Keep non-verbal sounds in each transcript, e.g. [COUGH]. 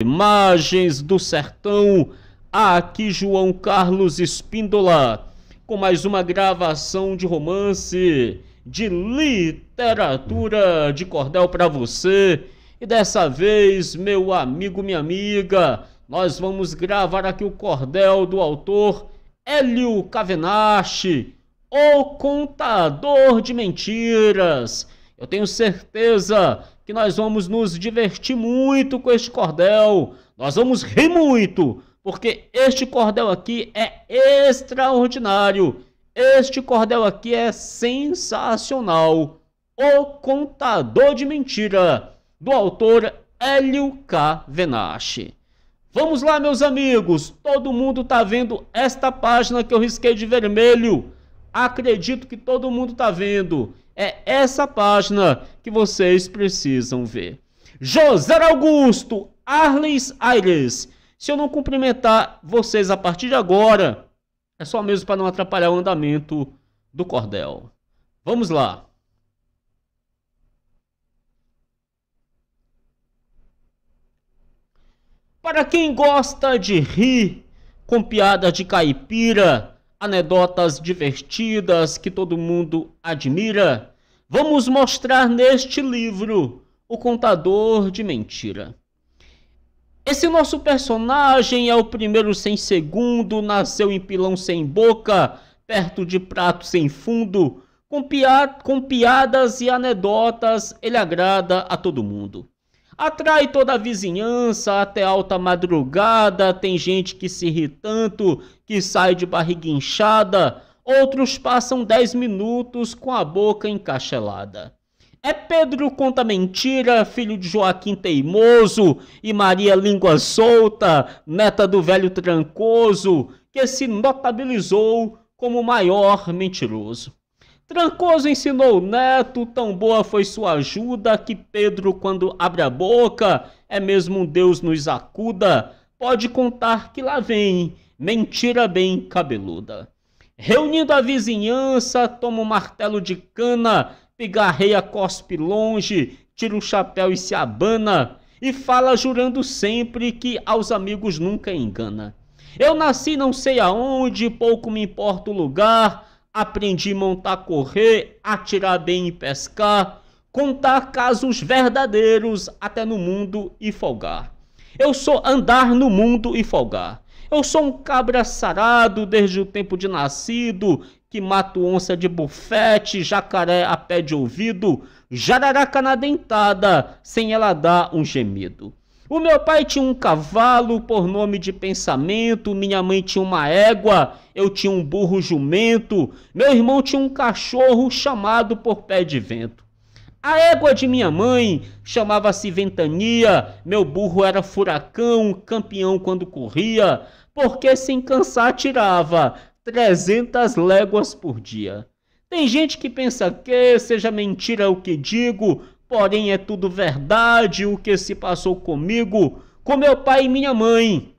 Imagens do Sertão, aqui João Carlos Espíndola, com mais uma gravação de romance, de literatura de cordel para você. E dessa vez, meu amigo, minha amiga, nós vamos gravar aqui o cordel do autor Hélio Cavenache, O Contador de Mentiras. Eu tenho certeza que nós vamos nos divertir muito com este cordel. Nós vamos rir muito, porque este cordel aqui é extraordinário. Este cordel aqui é sensacional. O Contador de Mentira, do autor Hélio K. Venache. Vamos lá, meus amigos. Todo mundo está vendo esta página que eu risquei de vermelho. Acredito que todo mundo está vendo. É essa página que vocês precisam ver. José Augusto Arles Aires. Se eu não cumprimentar vocês a partir de agora, é só mesmo para não atrapalhar o andamento do cordel. Vamos lá. Para quem gosta de rir com piadas de caipira, anedotas divertidas que todo mundo admira, vamos mostrar neste livro o contador de mentira. Esse nosso personagem é o primeiro sem segundo, nasceu em pilão sem boca, perto de prato sem fundo, com, pia com piadas e anedotas ele agrada a todo mundo. Atrai toda a vizinhança até alta madrugada, tem gente que se ri tanto que sai de barriga inchada, outros passam 10 minutos com a boca encaixelada É Pedro conta mentira, filho de Joaquim Teimoso e Maria Língua Solta, neta do velho Trancoso, que se notabilizou como o maior mentiroso. Trancoso ensinou o neto, tão boa foi sua ajuda que Pedro, quando abre a boca, é mesmo um Deus nos acuda. Pode contar que lá vem, mentira bem cabeluda. Reunindo a vizinhança, toma um martelo de cana, pigarreia, cospe longe, tira o chapéu e se abana, e fala jurando sempre que aos amigos nunca engana. Eu nasci não sei aonde, pouco me importa o lugar aprendi a montar, correr, atirar bem e pescar, contar casos verdadeiros até no mundo e folgar. Eu sou andar no mundo e folgar. Eu sou um cabra sarado desde o tempo de nascido, que mato onça de bufete, jacaré a pé de ouvido, jararaca na dentada, sem ela dar um gemido. O meu pai tinha um cavalo por nome de pensamento, minha mãe tinha uma égua, eu tinha um burro jumento, meu irmão tinha um cachorro chamado por pé de vento. A égua de minha mãe chamava-se Ventania, meu burro era furacão, campeão quando corria, porque sem cansar tirava 300 léguas por dia. Tem gente que pensa que seja mentira o que digo, Porém, é tudo verdade o que se passou comigo, com meu pai e minha mãe,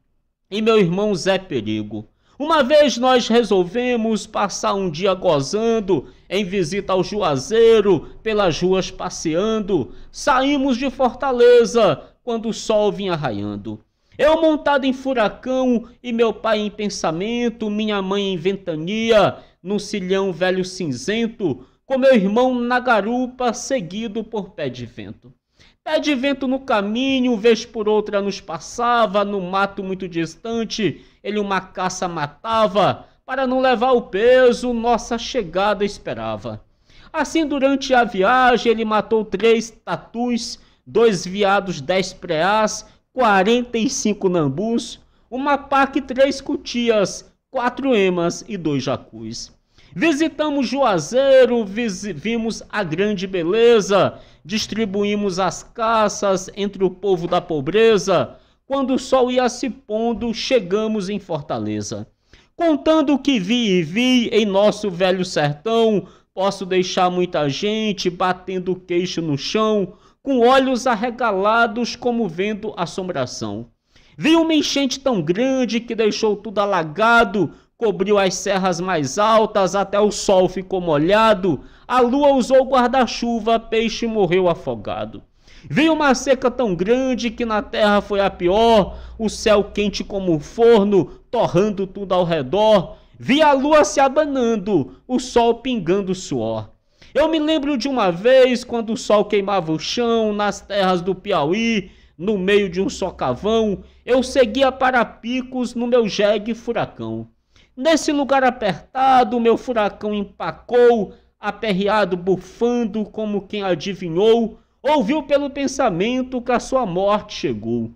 e meu irmão Zé Perigo. Uma vez nós resolvemos passar um dia gozando, em visita ao Juazeiro, pelas ruas passeando. Saímos de Fortaleza quando o sol vinha raiando. Eu montado em furacão e meu pai em pensamento, minha mãe em ventania, num cilhão velho cinzento, com meu irmão na garupa, seguido por pé de vento. Pé de vento no caminho, vez por outra nos passava, no mato muito distante, ele uma caça matava, para não levar o peso, nossa chegada esperava. Assim, durante a viagem, ele matou três tatus, dois viados, dez preás, cinco nambus, uma paca e três cutias, quatro emas e dois jacus. Visitamos Juazeiro, vis vimos a grande beleza, distribuímos as caças entre o povo da pobreza. Quando o sol ia se pondo, chegamos em Fortaleza. Contando o que vi e vi em nosso velho sertão, posso deixar muita gente batendo o queixo no chão, com olhos arregalados como vendo assombração. Vi uma enchente tão grande que deixou tudo alagado, cobriu as serras mais altas, até o sol ficou molhado, a lua usou guarda-chuva, peixe morreu afogado. Veio uma seca tão grande que na terra foi a pior, o céu quente como um forno, torrando tudo ao redor. Vi a lua se abanando, o sol pingando suor. Eu me lembro de uma vez quando o sol queimava o chão nas terras do Piauí, no meio de um socavão, eu seguia para picos no meu jegue furacão. Nesse lugar apertado, meu furacão empacou, aperreado, bufando como quem adivinhou, ouviu pelo pensamento que a sua morte chegou.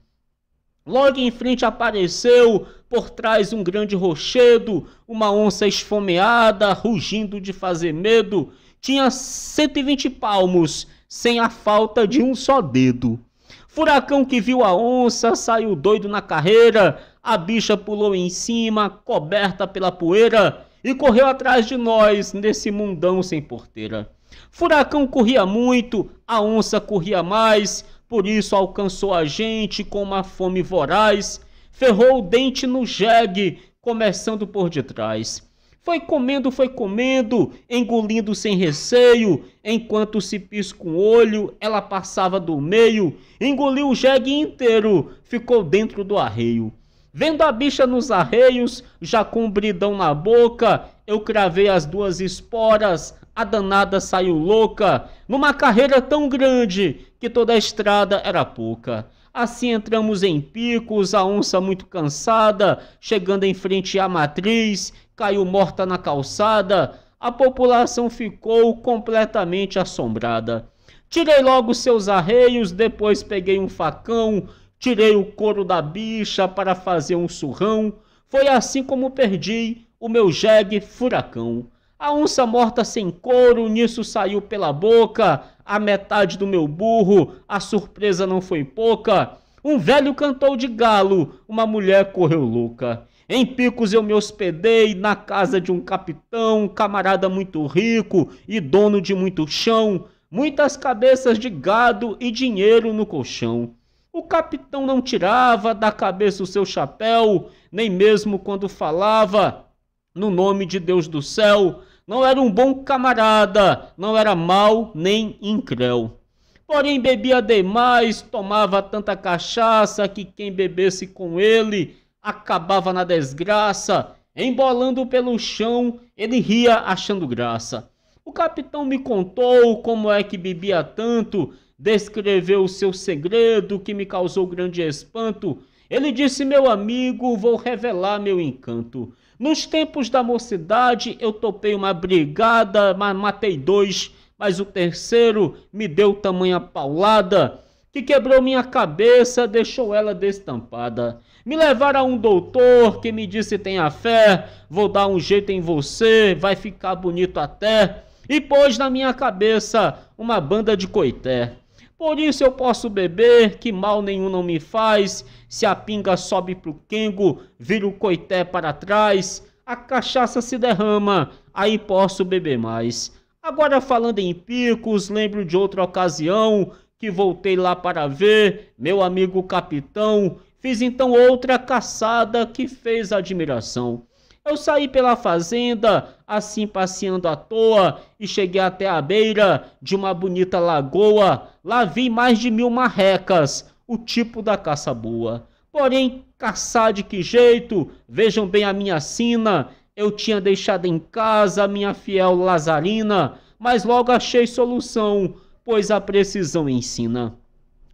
Logo em frente apareceu, por trás um grande rochedo, uma onça esfomeada, rugindo de fazer medo. Tinha 120 palmos, sem a falta de um só dedo. Furacão que viu a onça saiu doido na carreira, a bicha pulou em cima, coberta pela poeira, e correu atrás de nós nesse mundão sem porteira. Furacão corria muito, a onça corria mais, por isso alcançou a gente com uma fome voraz, ferrou o dente no jegue, começando por detrás. Foi comendo, foi comendo, engolindo sem receio, enquanto se pisca um olho, ela passava do meio, engoliu o jegue inteiro, ficou dentro do arreio. Vendo a bicha nos arreios, já com bridão na boca, eu cravei as duas esporas, a danada saiu louca, numa carreira tão grande que toda a estrada era pouca. Assim entramos em picos, a onça muito cansada, chegando em frente à matriz, caiu morta na calçada, a população ficou completamente assombrada. Tirei logo seus arreios, depois peguei um facão, tirei o couro da bicha para fazer um surrão. Foi assim como perdi o meu jegue furacão. A onça morta sem couro, nisso saiu pela boca, a metade do meu burro, a surpresa não foi pouca. Um velho cantou de galo, uma mulher correu louca. Em Picos eu me hospedei na casa de um capitão, camarada muito rico e dono de muito chão, muitas cabeças de gado e dinheiro no colchão. O capitão não tirava da cabeça o seu chapéu, nem mesmo quando falava no nome de Deus do céu. Não era um bom camarada, não era mau nem incréu. Porém, bebia demais, tomava tanta cachaça que quem bebesse com ele acabava na desgraça. Embolando pelo chão, ele ria achando graça. O capitão me contou como é que bebia tanto descreveu o seu segredo que me causou grande espanto. Ele disse: Meu amigo, vou revelar meu encanto. Nos tempos da mocidade, eu topei uma brigada, matei dois, mas o terceiro me deu tamanha paulada que quebrou minha cabeça, deixou ela destampada. Me levaram a um doutor que me disse: tenha fé, vou dar um jeito em você, vai ficar bonito até. E pôs na minha cabeça uma banda de coité. Por isso eu posso beber, que mal nenhum não me faz. Se a pinga sobe pro quengo, vira o coité para trás, a cachaça se derrama, aí posso beber mais. Agora falando em picos, lembro de outra ocasião que voltei lá para ver meu amigo capitão. Fiz então outra caçada que fez admiração. Eu saí pela fazenda, assim passeando à toa, e cheguei até a beira de uma bonita lagoa. Lá vi mais de mil marrecas, o tipo da caça boa. Porém, caçar de que jeito? Vejam bem a minha sina. Eu tinha deixado em casa a minha fiel Lazarina, mas logo achei solução, pois a precisão ensina.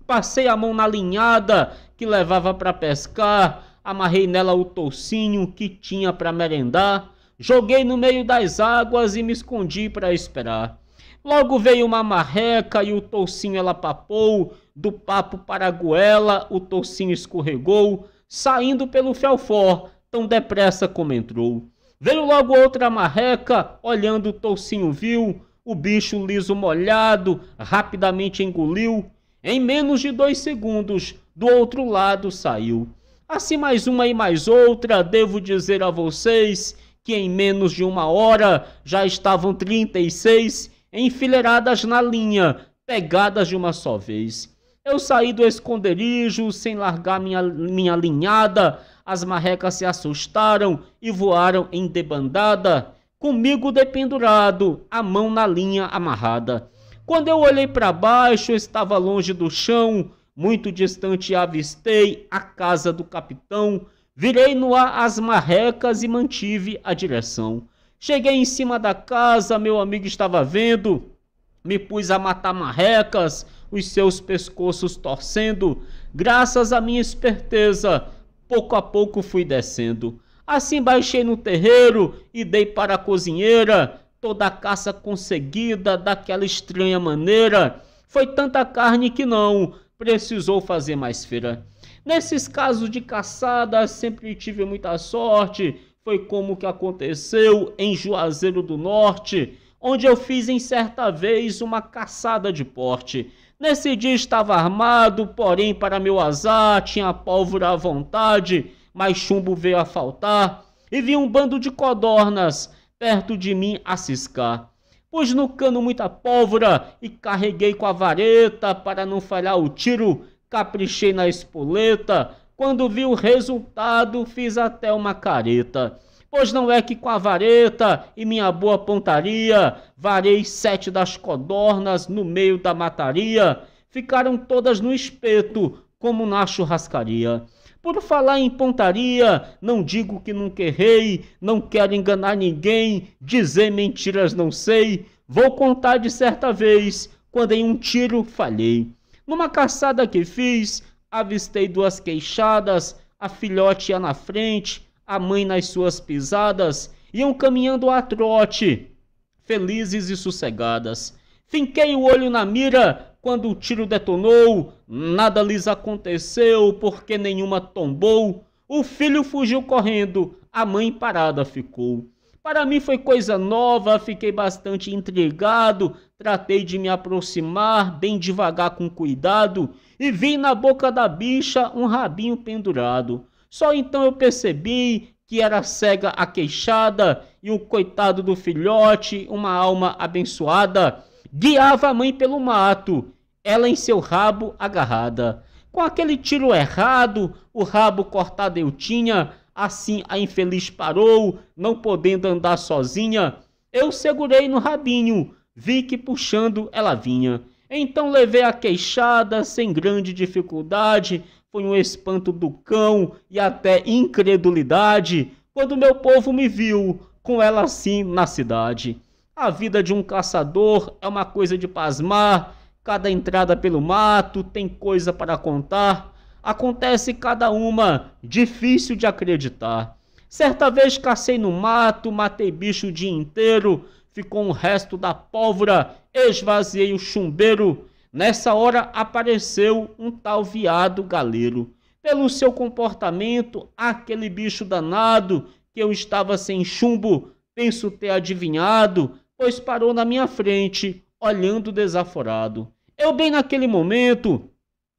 Passei a mão na linhada que levava para pescar, amarrei nela o toucinho que tinha para merendar, joguei no meio das águas e me escondi para esperar. Logo veio uma marreca e o toucinho ela papou, do papo para a goela o toucinho escorregou, saindo pelo fialfó, tão depressa como entrou. Veio logo outra marreca, olhando o toucinho viu, o bicho liso molhado, rapidamente engoliu, em menos de dois segundos, do outro lado saiu. Assim mais uma e mais outra, devo dizer a vocês que em menos de uma hora já estavam 36 enfileiradas na linha, pegadas de uma só vez. Eu saí do esconderijo sem largar minha, minha linhada, as marrecas se assustaram e voaram em debandada, comigo dependurado, a mão na linha amarrada. Quando eu olhei para baixo, estava longe do chão, muito distante avistei a casa do capitão, virei no ar as marrecas e mantive a direção. Cheguei em cima da casa, meu amigo estava vendo, me pus a matar marrecas, os seus pescoços torcendo. Graças à minha esperteza, pouco a pouco fui descendo. Assim baixei no terreiro e dei para a cozinheira toda a caça conseguida daquela estranha maneira. Foi tanta carne que não precisou fazer mais feira. Nesses casos de caçada, sempre tive muita sorte. Foi como que aconteceu em Juazeiro do Norte, onde eu fiz em certa vez uma caçada de porte. Nesse dia estava armado, porém, para meu azar, tinha pólvora à vontade, mas chumbo veio a faltar, e vi um bando de codornas perto de mim a ciscar. Pus no cano muita pólvora e carreguei com a vareta para não falhar o tiro. Caprichei na espoleta. Quando vi o resultado, fiz até uma careta. Pois não é que com a vareta e minha boa pontaria, varei sete das codornas no meio da mataria. Ficaram todas no espeto, como na churrascaria. Por falar em pontaria, não digo que nunca errei, não quero enganar ninguém, dizer mentiras não sei. Vou contar de certa vez, quando em um tiro falhei. Numa caçada que fiz, avistei duas queixadas, a filhote ia na frente, a mãe nas suas pisadas, iam caminhando a trote, felizes e sossegadas. Finquei o olho na mira, quando o tiro detonou, nada lhes aconteceu porque nenhuma tombou. O filho fugiu correndo, a mãe parada ficou. Para mim foi coisa nova, fiquei bastante intrigado, tratei de me aproximar bem devagar com cuidado e vi na boca da bicha um rabinho pendurado. Só então eu percebi que era cega a queixada e o coitado do filhote, uma alma abençoada guiava a mãe pelo mato, ela em seu rabo agarrada. Com aquele tiro errado, o rabo cortado eu tinha, assim a infeliz parou, não podendo andar sozinha. Eu segurei no rabinho, vi que puxando ela vinha. Então levei a queixada sem grande dificuldade, foi um espanto do cão e até incredulidade, quando meu povo me viu com ela assim na cidade. A vida de um caçador é uma coisa de pasmar. Cada entrada pelo mato tem coisa para contar. Acontece cada uma, difícil de acreditar. Certa vez cacei no mato, matei bicho o dia inteiro, ficou um resto da pólvora, esvaziei o chumbeiro. Nessa hora apareceu um tal viado galeiro. Pelo seu comportamento, aquele bicho danado que eu estava sem chumbo, penso ter adivinhado, pois parou na minha frente, olhando desaforado. Eu, bem naquele momento,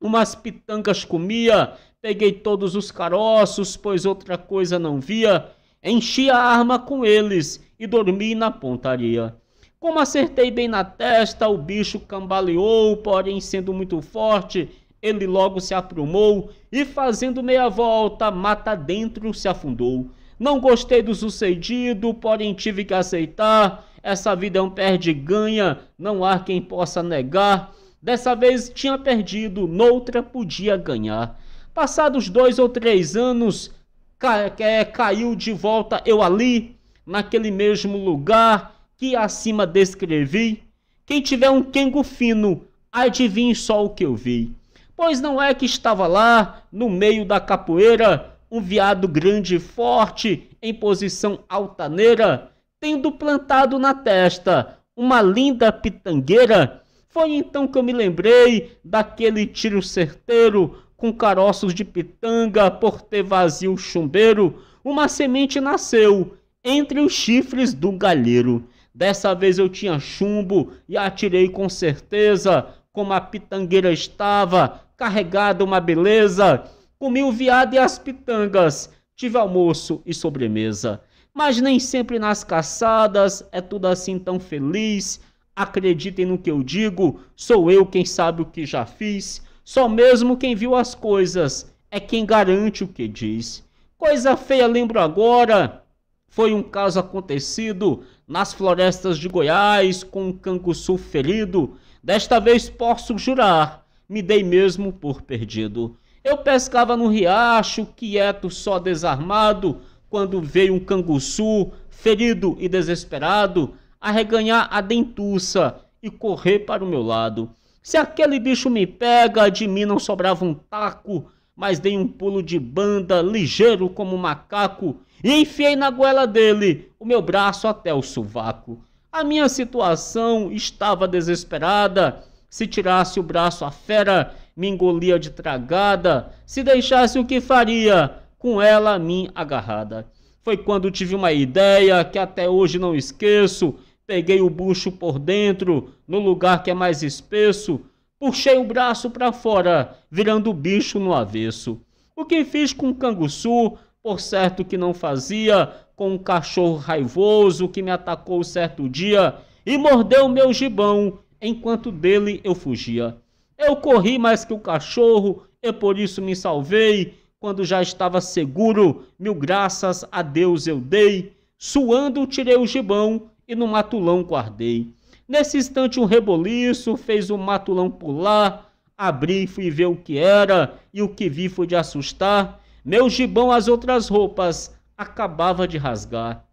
umas pitancas comia, peguei todos os caroços, pois outra coisa não via, enchi a arma com eles e dormi na pontaria. Como acertei bem na testa, o bicho cambaleou, porém, sendo muito forte, ele logo se aprumou e, fazendo meia volta, mata dentro se afundou. Não gostei do sucedido, porém tive que aceitar essa vida é um perde-ganha, não há quem possa negar. Dessa vez tinha perdido, noutra podia ganhar. Passados dois ou três anos, ca é, caiu de volta eu ali, naquele mesmo lugar que acima descrevi. Quem tiver um quengo fino, adivinhe só o que eu vi. Pois não é que estava lá, no meio da capoeira, um viado grande e forte, em posição altaneira, tendo plantado na testa uma linda pitangueira, foi então que eu me lembrei daquele tiro certeiro com caroços de pitanga por ter vazio o chumbeiro. Uma semente nasceu entre os chifres do galheiro. Dessa vez eu tinha chumbo e atirei com certeza, como a pitangueira estava, carregada uma beleza. Comi o viado e as pitangas, tive almoço e sobremesa mas nem sempre nas caçadas é tudo assim tão feliz. Acreditem no que eu digo, sou eu quem sabe o que já fiz. Só mesmo quem viu as coisas é quem garante o que diz. Coisa feia, lembro agora. Foi um caso acontecido nas florestas de Goiás com um canguçu ferido. Desta vez posso jurar, me dei mesmo por perdido. Eu pescava no riacho, quieto, só desarmado, quando veio um canguçu, ferido e desesperado, arreganhar a dentuça e correr para o meu lado. Se aquele bicho me pega, de mim não sobrava um taco, mas dei um pulo de banda, ligeiro como um macaco, e enfiei na goela dele o meu braço até o sovaco. A minha situação estava desesperada. Se tirasse o braço a fera, me engolia de tragada. Se deixasse o que faria, com ela a mim agarrada. Foi quando tive uma ideia que até hoje não esqueço. Peguei o bucho por dentro, no lugar que é mais espesso, puxei o braço para fora, virando o bicho no avesso. O que fiz com o canguçu, por certo que não fazia, com um cachorro raivoso que me atacou certo dia e mordeu meu gibão, enquanto dele eu fugia. Eu corri mais que o cachorro e por isso me salvei, quando já estava seguro, mil graças a Deus eu dei. Suando, tirei o gibão e no matulão guardei. Nesse instante, um reboliço fez o matulão pular. Abri e fui ver o que era, e o que vi foi de assustar. Meu gibão, as outras roupas, acabava de rasgar.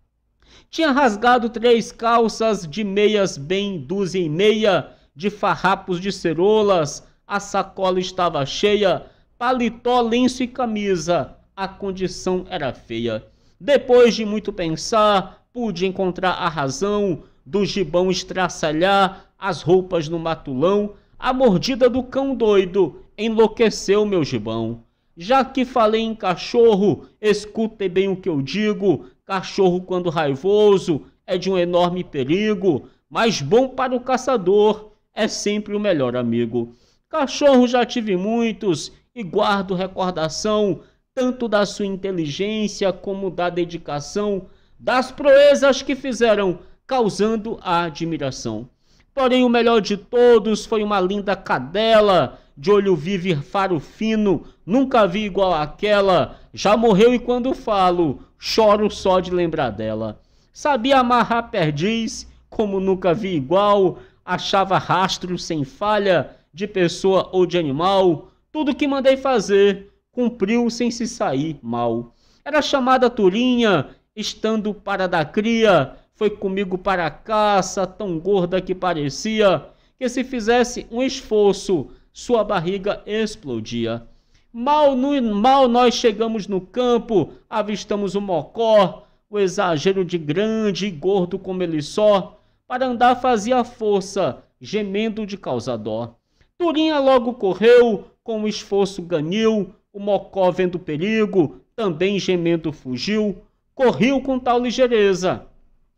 Tinha rasgado três calças de meias, bem dúzia e meia, de farrapos de cerolas. A sacola estava cheia paletó, lenço e camisa. A condição era feia. Depois de muito pensar, pude encontrar a razão do gibão estraçalhar as roupas no matulão. A mordida do cão doido enlouqueceu meu gibão. Já que falei em cachorro, escutem bem o que eu digo. Cachorro, quando raivoso, é de um enorme perigo, mas bom para o caçador é sempre o melhor amigo. Cachorro já tive muitos e guardo recordação tanto da sua inteligência como da dedicação, das proezas que fizeram, causando a admiração. Porém, o melhor de todos foi uma linda cadela, de olho vivo e faro fino, nunca vi igual àquela, já morreu e quando falo, choro só de lembrar dela. Sabia amarrar perdiz, como nunca vi igual, achava rastro sem falha, de pessoa ou de animal, tudo que mandei fazer, cumpriu sem se sair mal. Era chamada Turinha, estando para da cria, foi comigo para a caça, tão gorda que parecia, que se fizesse um esforço, sua barriga explodia. Mal, no, mal nós chegamos no campo, avistamos o mocó, o exagero de grande e gordo como ele só, para andar fazia força, gemendo de causa dó. Turinha logo correu, com o esforço ganil, o mocó vendo perigo, também gemendo fugiu, corriu com tal ligeireza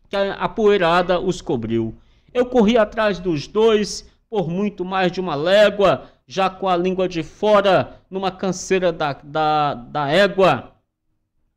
que a poeirada os cobriu. Eu corri atrás dos dois por muito mais de uma légua, já com a língua de fora, numa canseira da, da, da égua.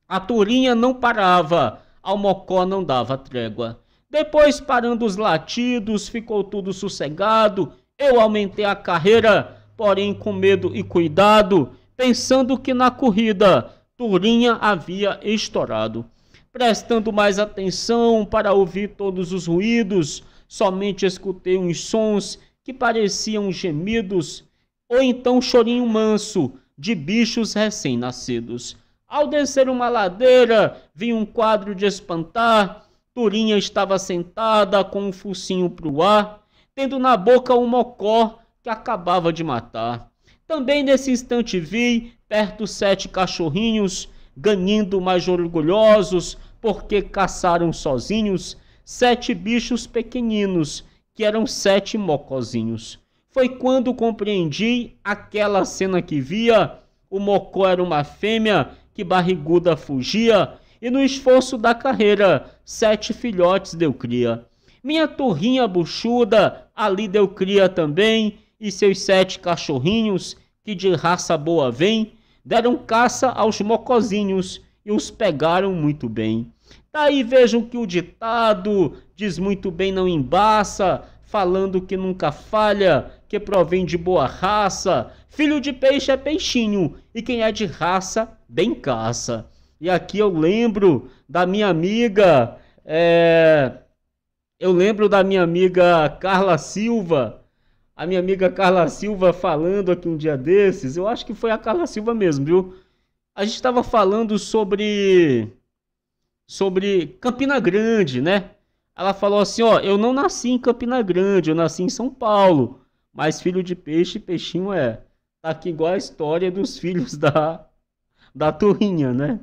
A turinha não parava, ao mocó não dava trégua. Depois, parando os latidos, ficou tudo sossegado. Eu aumentei a carreira, porém com medo e cuidado, pensando que na corrida Turinha havia estourado. Prestando mais atenção para ouvir todos os ruídos, somente escutei uns sons que pareciam gemidos ou então chorinho manso de bichos recém-nascidos. Ao descer uma ladeira, vi um quadro de espantar. Turinha estava sentada com o um focinho para o ar, tendo na boca um mocó que acabava de matar. Também nesse instante vi, perto, sete cachorrinhos, ganindo mais orgulhosos, porque caçaram sozinhos, sete bichos pequeninos, que eram sete mocozinhos. Foi quando compreendi aquela cena que via, o mocó era uma fêmea que barriguda fugia, e no esforço da carreira, sete filhotes deu cria. Minha torrinha buchuda, ali deu cria também, e seus sete cachorrinhos, que de raça boa vêm, deram caça aos mocozinhos e os pegaram muito bem. Daí vejam que o ditado diz muito bem não embaça, falando que nunca falha, que provém de boa raça. Filho de peixe é peixinho, e quem é de raça, bem caça. E aqui eu lembro da minha amiga, é... eu lembro da minha amiga Carla Silva, a minha amiga Carla Silva falando aqui um dia desses. Eu acho que foi a Carla Silva mesmo, viu? A gente estava falando sobre sobre Campina Grande, né? Ela falou assim, ó, eu não nasci em Campina Grande, eu nasci em São Paulo, mas filho de peixe, peixinho é. Tá aqui igual a história dos [LAUGHS] filhos da da turrinha, né?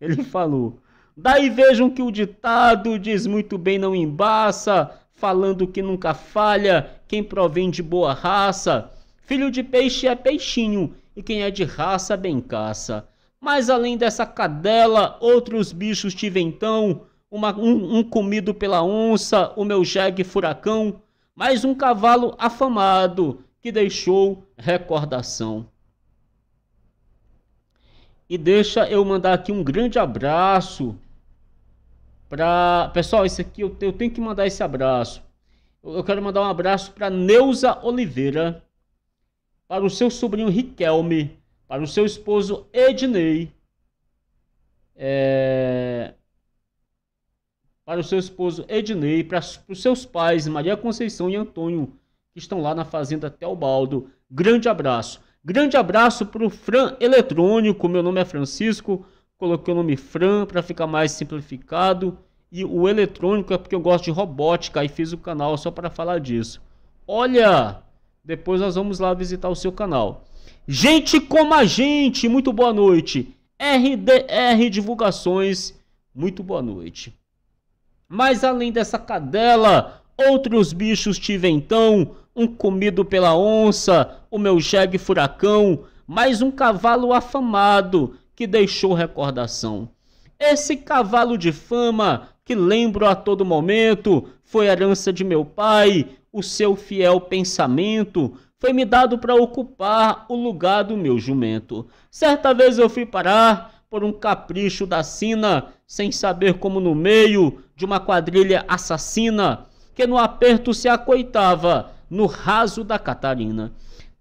Ele falou. Daí vejam que o ditado diz muito bem não embaça, falando que nunca falha, quem provém de boa raça. Filho de peixe é peixinho, e quem é de raça bem caça. Mas além dessa cadela, outros bichos tive então, uma, um, um comido pela onça, o meu jegue furacão, mais um cavalo afamado que deixou recordação. E deixa eu mandar aqui um grande abraço Pra... Pessoal, isso aqui eu, tenho que mandar esse abraço. Eu, eu quero mandar um abraço para Neuza Oliveira, para o seu sobrinho Riquelme, para o seu esposo Ednei, é... para o seu esposo Ednei, para os seus pais Maria Conceição e Antônio, que estão lá na fazenda Teobaldo. Grande abraço. Grande abraço para o Fran Eletrônico, meu nome é Francisco coloquei o nome Fran para ficar mais simplificado. E o eletrônico é porque eu gosto de robótica e fiz o canal só para falar disso. Olha! Depois nós vamos lá visitar o seu canal. Gente como a gente, muito boa noite. RDR Divulgações, muito boa noite. Mas além dessa cadela, outros bichos tive então, um comido pela onça, o meu jegue furacão, mais um cavalo afamado, que deixou recordação. Esse cavalo de fama que lembro a todo momento foi herança de meu pai, o seu fiel pensamento foi me dado para ocupar o lugar do meu jumento. Certa vez eu fui parar por um capricho da sina, sem saber como no meio de uma quadrilha assassina que no aperto se acoitava no raso da Catarina.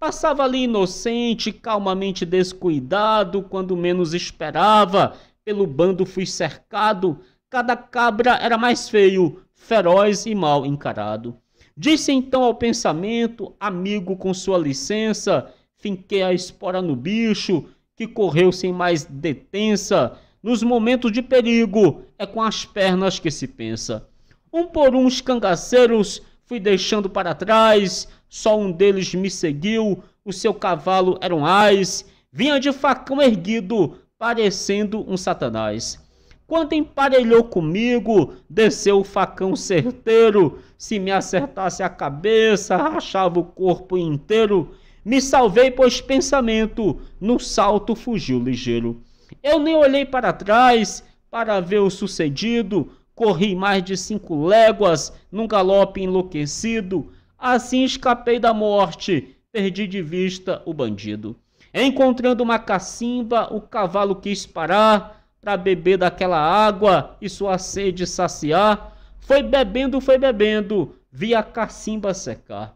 Passava ali inocente, calmamente descuidado, quando menos esperava. Pelo bando fui cercado, cada cabra era mais feio, feroz e mal encarado. Disse então ao pensamento, amigo com sua licença, finquei a espora no bicho, que correu sem mais detença. Nos momentos de perigo, é com as pernas que se pensa. Um por um os cangaceiros fui deixando para trás, só um deles me seguiu, o seu cavalo era um ás, vinha de facão erguido, parecendo um satanás. Quando emparelhou comigo, desceu o facão certeiro. Se me acertasse a cabeça, rachava o corpo inteiro. Me salvei, pois pensamento, no salto fugiu ligeiro. Eu nem olhei para trás para ver o sucedido. Corri mais de cinco léguas num galope enlouquecido. Assim escapei da morte, perdi de vista o bandido. Encontrando uma cacimba, o cavalo quis parar para beber daquela água e sua sede saciar. Foi bebendo, foi bebendo, vi a cacimba secar.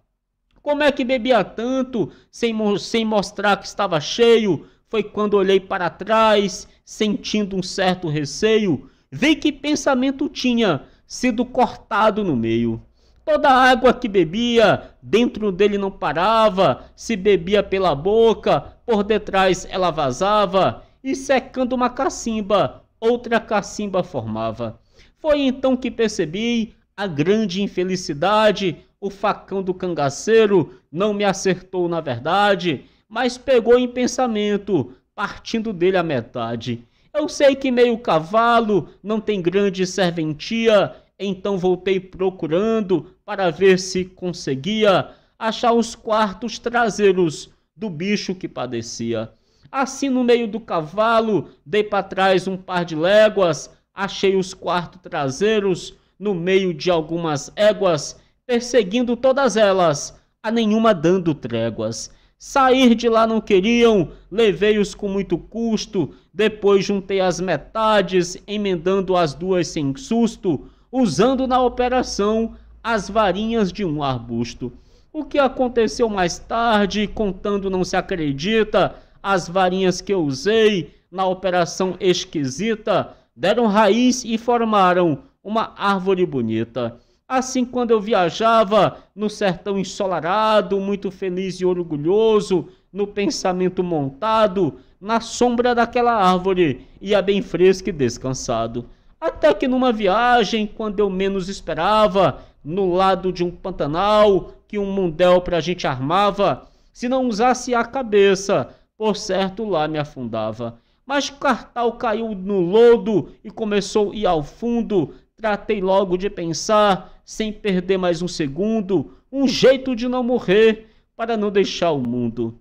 Como é que bebia tanto sem, sem mostrar que estava cheio? Foi quando olhei para trás, sentindo um certo receio, vi que pensamento tinha sido cortado no meio. Toda a água que bebia, dentro dele não parava, se bebia pela boca, por detrás ela vazava, e secando uma cacimba, outra cacimba formava. Foi então que percebi a grande infelicidade, o facão do cangaceiro não me acertou na verdade, mas pegou em pensamento, partindo dele a metade. Eu sei que meio cavalo não tem grande serventia, então voltei procurando para ver se conseguia achar os quartos traseiros do bicho que padecia. Assim, no meio do cavalo, dei para trás um par de léguas, achei os quartos traseiros no meio de algumas éguas, perseguindo todas elas, a nenhuma dando tréguas. Sair de lá não queriam, levei-os com muito custo, depois juntei as metades, emendando as duas sem susto, usando na operação as varinhas de um arbusto. O que aconteceu mais tarde, contando não se acredita, as varinhas que eu usei na operação esquisita deram raiz e formaram uma árvore bonita. Assim, quando eu viajava no sertão ensolarado, muito feliz e orgulhoso, no pensamento montado, na sombra daquela árvore, ia bem fresco e descansado. Até que numa viagem, quando eu menos esperava, no lado de um pantanal que um mundel pra gente armava, se não usasse a cabeça, por certo lá me afundava. Mas Cartal caiu no lodo e começou a ir ao fundo. Tratei logo de pensar, sem perder mais um segundo, um jeito de não morrer, para não deixar o mundo.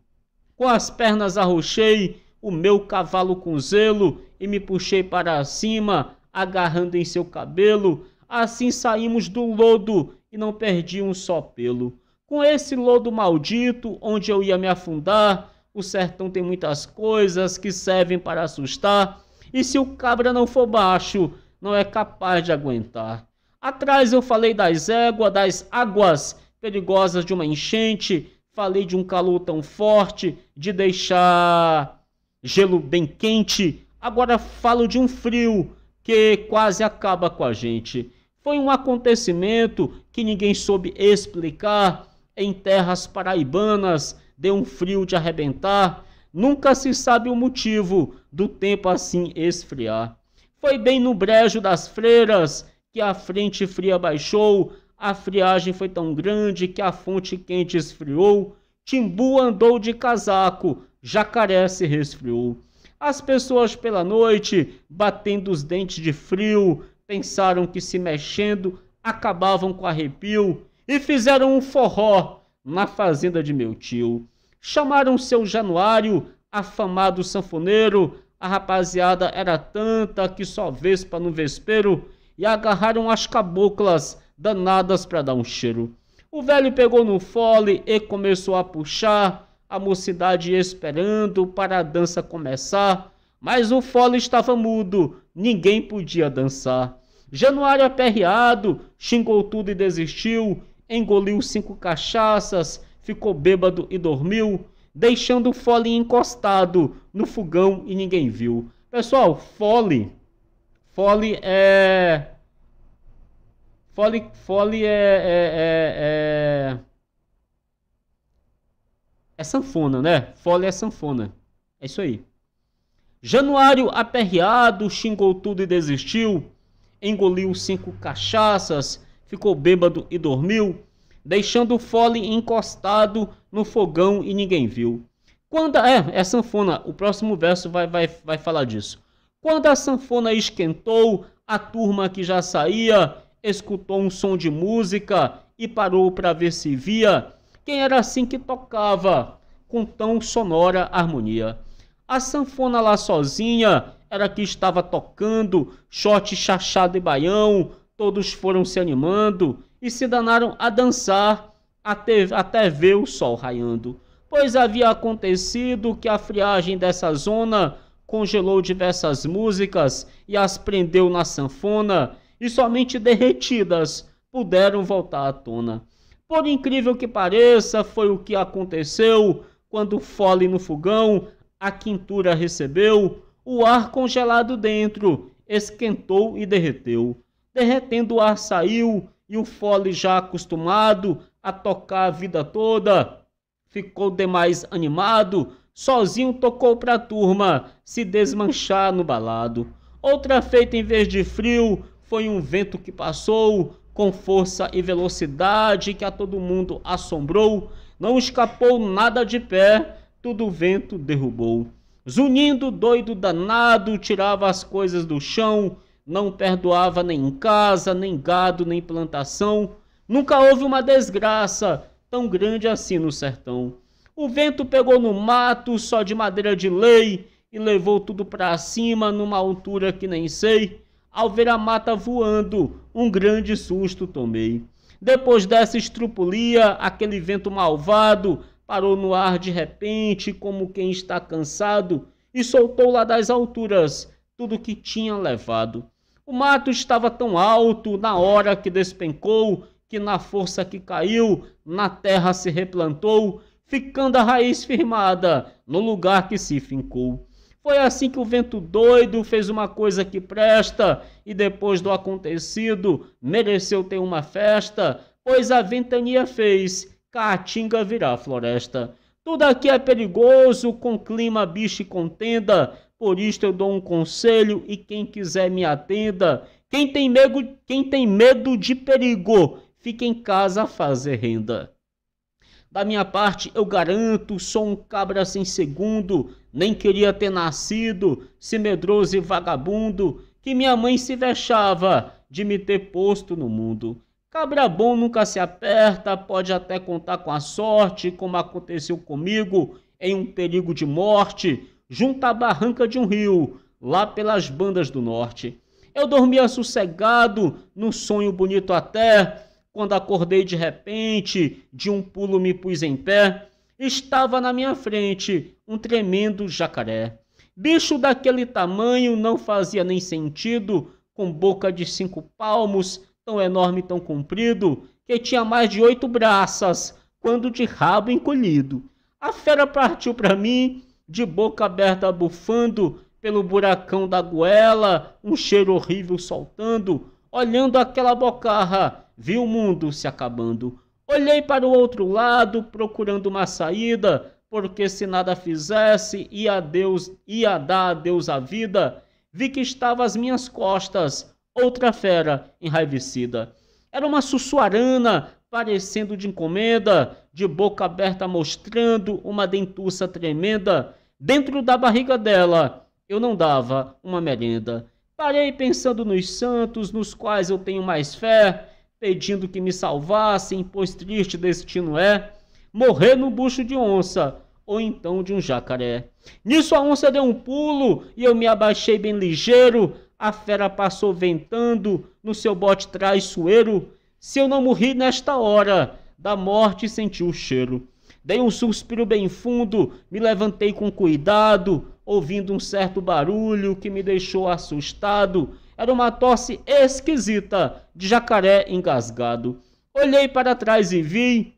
Com as pernas arrochei o meu cavalo com zelo e me puxei para cima, agarrando em seu cabelo. Assim saímos do lodo e não perdi um só pelo. Com esse lodo maldito, onde eu ia me afundar, o sertão tem muitas coisas que servem para assustar. E se o cabra não for baixo, não é capaz de aguentar. Atrás eu falei das éguas, das águas perigosas de uma enchente, falei de um calor tão forte, de deixar gelo bem quente. Agora falo de um frio que quase acaba com a gente. Foi um acontecimento que ninguém soube explicar em terras paraibanas, deu um frio de arrebentar. Nunca se sabe o motivo do tempo assim esfriar. Foi bem no brejo das freiras que a frente fria baixou, a friagem foi tão grande que a fonte quente esfriou. Timbu andou de casaco, jacaré se resfriou. As pessoas pela noite, batendo os dentes de frio, pensaram que se mexendo acabavam com arrepio e fizeram um forró na fazenda de meu tio. Chamaram seu Januário, afamado sanfoneiro, a rapaziada era tanta que só vespa no vespeiro, e agarraram as caboclas danadas para dar um cheiro. O velho pegou no fole e começou a puxar, a mocidade esperando para a dança começar, mas o fole estava mudo, ninguém podia dançar. Januário aperreado, xingou tudo e desistiu, engoliu cinco cachaças, ficou bêbado e dormiu, deixando o fole encostado no fogão e ninguém viu. Pessoal, fole, fole é... Fole, fole é... é, é, é é sanfona, né? Fole é sanfona. É isso aí. Januário, aperreado, xingou tudo e desistiu. Engoliu cinco cachaças, ficou bêbado e dormiu, deixando o fole encostado no fogão e ninguém viu. Quando é, é sanfona, o próximo verso vai, vai, vai falar disso. Quando a sanfona esquentou, a turma que já saía escutou um som de música e parou para ver se via quem era assim que tocava com tão sonora harmonia. A sanfona lá sozinha era que estava tocando, shot, chachado e baião, todos foram se animando e se danaram a dançar até, até ver o sol raiando. Pois havia acontecido que a friagem dessa zona congelou diversas músicas e as prendeu na sanfona, e somente derretidas puderam voltar à tona. Por incrível que pareça, foi o que aconteceu quando o fole no fogão, a quintura recebeu, o ar congelado dentro, esquentou e derreteu. Derretendo o ar saiu, e o fole já acostumado a tocar a vida toda, ficou demais animado, sozinho tocou pra turma, se desmanchar no balado. Outra feita em vez de frio, foi um vento que passou, com força e velocidade que a todo mundo assombrou, não escapou nada de pé, tudo o vento derrubou. Zunindo, doido danado, tirava as coisas do chão, não perdoava nem casa, nem gado, nem plantação. Nunca houve uma desgraça tão grande assim no sertão. O vento pegou no mato só de madeira de lei e levou tudo para cima numa altura que nem sei. Ao ver a mata voando, um grande susto tomei. Depois dessa estrupulia, aquele vento malvado parou no ar de repente, como quem está cansado, e soltou lá das alturas tudo que tinha levado. O mato estava tão alto na hora que despencou, que na força que caiu, na terra se replantou, ficando a raiz firmada no lugar que se fincou. Foi assim que o vento doido fez uma coisa que presta e depois do acontecido mereceu ter uma festa, pois a ventania fez caatinga virar floresta. Tudo aqui é perigoso, com clima, bicho e contenda. Por isto eu dou um conselho e quem quiser me atenda. Quem tem medo, quem tem medo de perigo, fica em casa a fazer renda. Da minha parte, eu garanto, sou um cabra sem segundo nem queria ter nascido, se medroso e vagabundo, que minha mãe se vexava de me ter posto no mundo. Cabra bom nunca se aperta, pode até contar com a sorte, como aconteceu comigo em um perigo de morte, junto à barranca de um rio, lá pelas bandas do norte. Eu dormia sossegado, num sonho bonito até, quando acordei de repente, de um pulo me pus em pé estava na minha frente um tremendo jacaré. Bicho daquele tamanho não fazia nem sentido, com boca de cinco palmos, tão enorme e tão comprido, que tinha mais de oito braças, quando de rabo encolhido. A fera partiu para mim, de boca aberta bufando, pelo buracão da goela, um cheiro horrível soltando, olhando aquela bocarra, viu o mundo se acabando. Olhei para o outro lado, procurando uma saída, porque se nada fizesse, ia, Deus, ia dar a Deus a vida. Vi que estava às minhas costas outra fera enraivecida. Era uma sussuarana, parecendo de encomenda, de boca aberta mostrando uma dentuça tremenda. Dentro da barriga dela, eu não dava uma merenda. Parei pensando nos santos, nos quais eu tenho mais fé, pedindo que me salvassem, pois triste destino é morrer no bucho de onça ou então de um jacaré. Nisso a onça deu um pulo e eu me abaixei bem ligeiro. A fera passou ventando no seu bote traiçoeiro. Se eu não morri nesta hora, da morte senti o cheiro. Dei um suspiro bem fundo, me levantei com cuidado, ouvindo um certo barulho que me deixou assustado. Era uma tosse esquisita de jacaré engasgado. Olhei para trás e vi,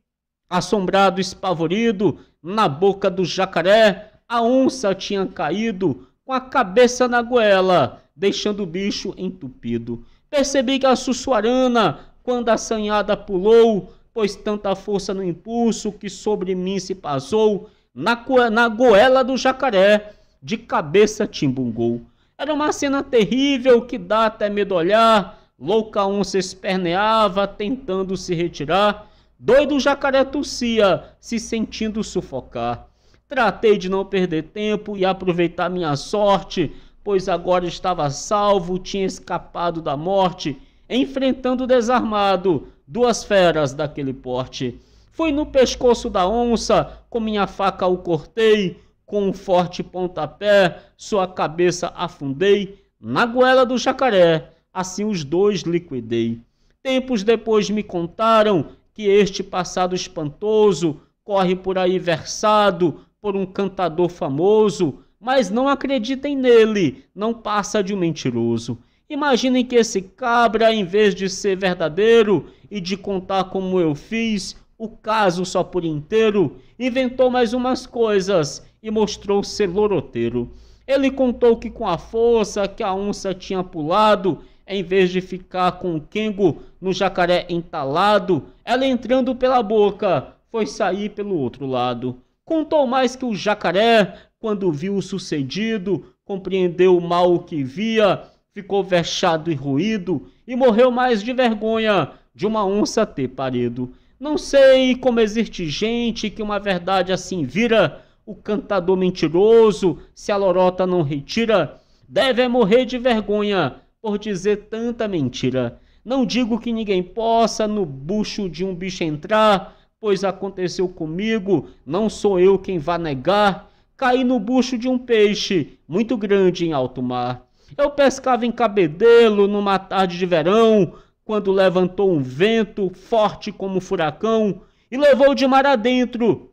assombrado, espavorido, na boca do jacaré, a onça tinha caído com a cabeça na goela, deixando o bicho entupido. Percebi que a sussuarana, quando assanhada, pulou, pois tanta força no impulso que sobre mim se passou, na, na goela do jacaré, de cabeça timbungou. Era uma cena terrível que dá até medo olhar. Louca onça esperneava, tentando se retirar. Doido jacaré tossia, se sentindo sufocar. Tratei de não perder tempo e aproveitar minha sorte, pois agora estava salvo, tinha escapado da morte, enfrentando desarmado duas feras daquele porte. Fui no pescoço da onça, com minha faca o cortei, com um forte pontapé, sua cabeça afundei na goela do jacaré, assim os dois liquidei. Tempos depois me contaram que este passado espantoso corre por aí versado por um cantador famoso, mas não acreditem nele, não passa de um mentiroso. Imaginem que esse cabra, em vez de ser verdadeiro e de contar como eu fiz, o caso só por inteiro, inventou mais umas coisas e mostrou ser loroteiro. Ele contou que com a força que a onça tinha pulado, em vez de ficar com o Kengo no jacaré entalado, ela entrando pela boca, foi sair pelo outro lado. Contou mais que o jacaré, quando viu o sucedido, compreendeu mal o que via, ficou vexado e ruído e morreu mais de vergonha de uma onça ter parido. Não sei como existe gente que uma verdade assim vira o cantador mentiroso, se a lorota não retira, deve é morrer de vergonha por dizer tanta mentira. Não digo que ninguém possa no bucho de um bicho entrar, pois aconteceu comigo, não sou eu quem vá negar. Caí no bucho de um peixe, muito grande em alto mar. Eu pescava em cabedelo numa tarde de verão, quando levantou um vento forte como um furacão e levou de mar adentro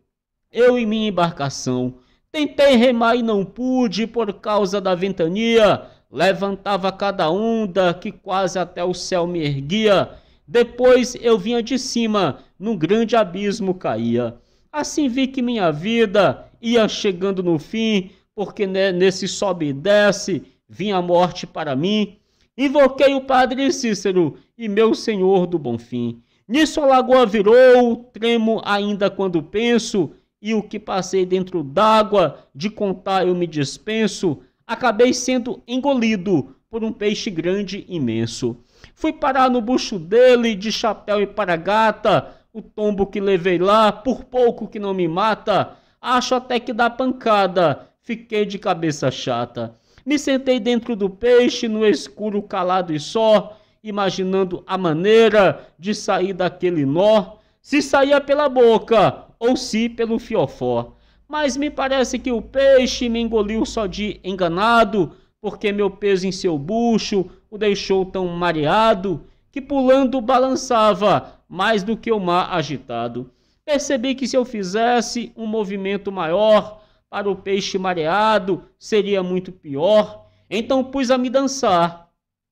eu e minha embarcação. Tentei remar e não pude por causa da ventania. Levantava cada onda que quase até o céu me erguia. Depois eu vinha de cima, num grande abismo caía. Assim vi que minha vida ia chegando no fim, porque nesse sobe e desce vinha a morte para mim. Invoquei o padre Cícero e meu senhor do bom fim. Nisso a lagoa virou, tremo ainda quando penso, e o que passei dentro d'água, de contar eu me dispenso, acabei sendo engolido por um peixe grande e imenso. Fui parar no bucho dele, de chapéu e paragata, o tombo que levei lá, por pouco que não me mata, acho até que dá pancada, fiquei de cabeça chata. Me sentei dentro do peixe, no escuro, calado e só, imaginando a maneira de sair daquele nó. Se saía pela boca, ou se pelo fiofó. Mas me parece que o peixe me engoliu só de enganado, porque meu peso em seu bucho o deixou tão mareado, que pulando balançava mais do que o mar agitado. Percebi que se eu fizesse um movimento maior, para o peixe mareado seria muito pior. Então pus a me dançar,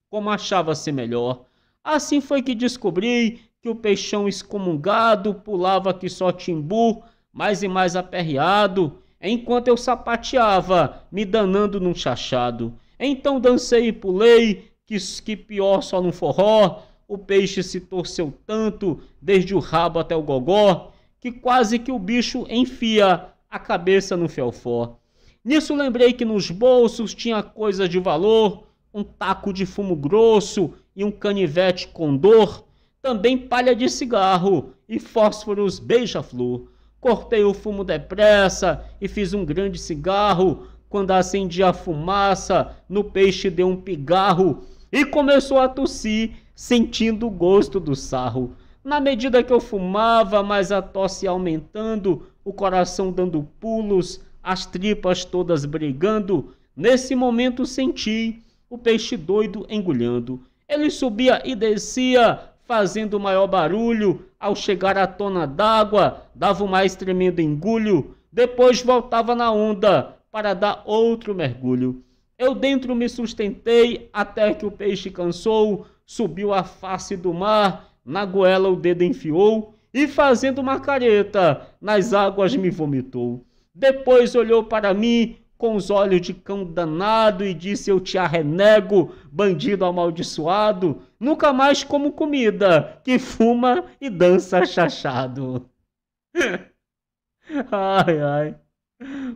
como achava ser melhor. Assim foi que descobri que o peixão excomungado pulava que só timbu, mais e mais aperreado, enquanto eu sapateava, me danando num chachado. Então dancei e pulei, que, que pior só num forró, o peixe se torceu tanto, desde o rabo até o gogó, que quase que o bicho enfia a cabeça no felfó. Nisso lembrei que nos bolsos tinha coisas de valor, um taco de fumo grosso e um canivete condor, também palha de cigarro e fósforos beija-flor. Cortei o fumo depressa e fiz um grande cigarro. Quando acendi a fumaça, no peixe deu um pigarro e começou a tossir, sentindo o gosto do sarro. Na medida que eu fumava, mais a tosse aumentando, o coração dando pulos, as tripas todas brigando, nesse momento senti o peixe doido engolhando. Ele subia e descia, fazendo maior barulho, ao chegar à tona d'água, dava o mais tremendo engulho, depois voltava na onda para dar outro mergulho. Eu dentro me sustentei até que o peixe cansou, subiu à face do mar, na goela o dedo enfiou e, fazendo uma careta, nas águas me vomitou. Depois olhou para mim com os olhos de cão danado e disse: Eu te arrenego, bandido amaldiçoado, nunca mais como comida que fuma e dança chachado. [LAUGHS] ai, ai.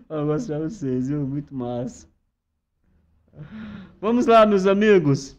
Eu gosto pra vocês, viu? Muito massa. Vamos lá, meus amigos.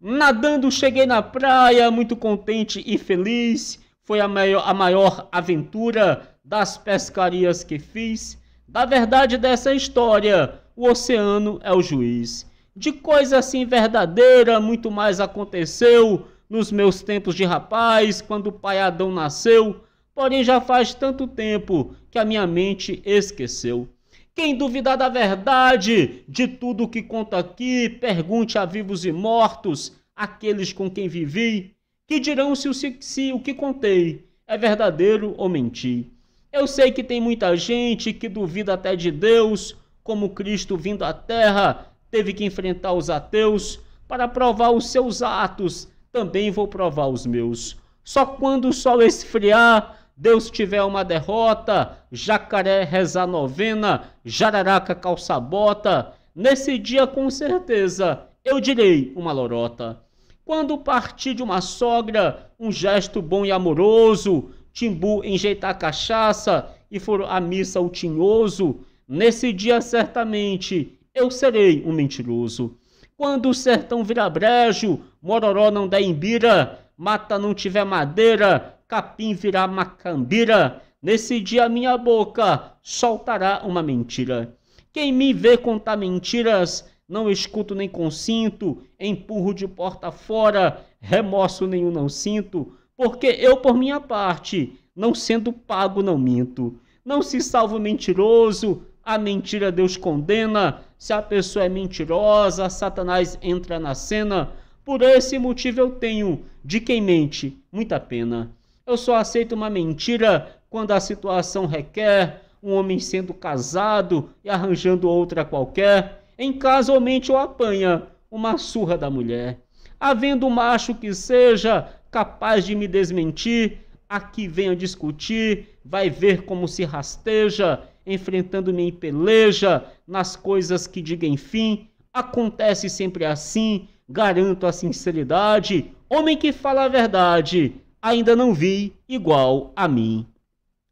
Nadando, cheguei na praia, muito contente e feliz. Foi a maior, a maior aventura das pescarias que fiz da verdade dessa história, o oceano é o juiz. De coisa assim verdadeira, muito mais aconteceu nos meus tempos de rapaz, quando o pai Adão nasceu, porém já faz tanto tempo que a minha mente esqueceu. Quem duvidar da verdade de tudo o que conta aqui, pergunte a vivos e mortos, aqueles com quem vivi, que dirão se o, se, se o que contei é verdadeiro ou menti. Eu sei que tem muita gente que duvida até de Deus, como Cristo vindo à Terra teve que enfrentar os ateus. Para provar os seus atos, também vou provar os meus. Só quando o sol esfriar, Deus tiver uma derrota, jacaré rezar novena, jararaca calça bota, nesse dia com certeza eu direi uma lorota. Quando partir de uma sogra, um gesto bom e amoroso, Timbu enjeitar cachaça e for à missa o tinhoso, nesse dia certamente eu serei um mentiroso. Quando o sertão vira brejo, Mororó não der imbira, mata não tiver madeira, capim virá macambira, nesse dia minha boca soltará uma mentira. Quem me vê contar mentiras, não escuto nem consinto, empurro de porta fora, remorso nenhum não sinto, porque eu, por minha parte, não sendo pago, não minto. Não se salvo mentiroso, a mentira Deus condena. Se a pessoa é mentirosa, Satanás entra na cena. Por esse motivo eu tenho, de quem mente, muita pena. Eu só aceito uma mentira quando a situação requer, um homem sendo casado e arranjando outra qualquer. Em casa ou mente ou apanha uma surra da mulher. Havendo macho que seja, capaz de me desmentir. Aqui venho discutir, vai ver como se rasteja, enfrentando-me em peleja, nas coisas que diga enfim. Acontece sempre assim, garanto a sinceridade. Homem que fala a verdade, ainda não vi igual a mim.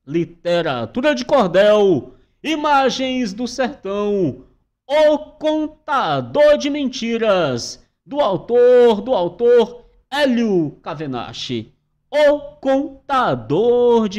Literatura de cordel, imagens do sertão, o contador de mentiras, do autor, do autor Hélio Cavenache, o contador de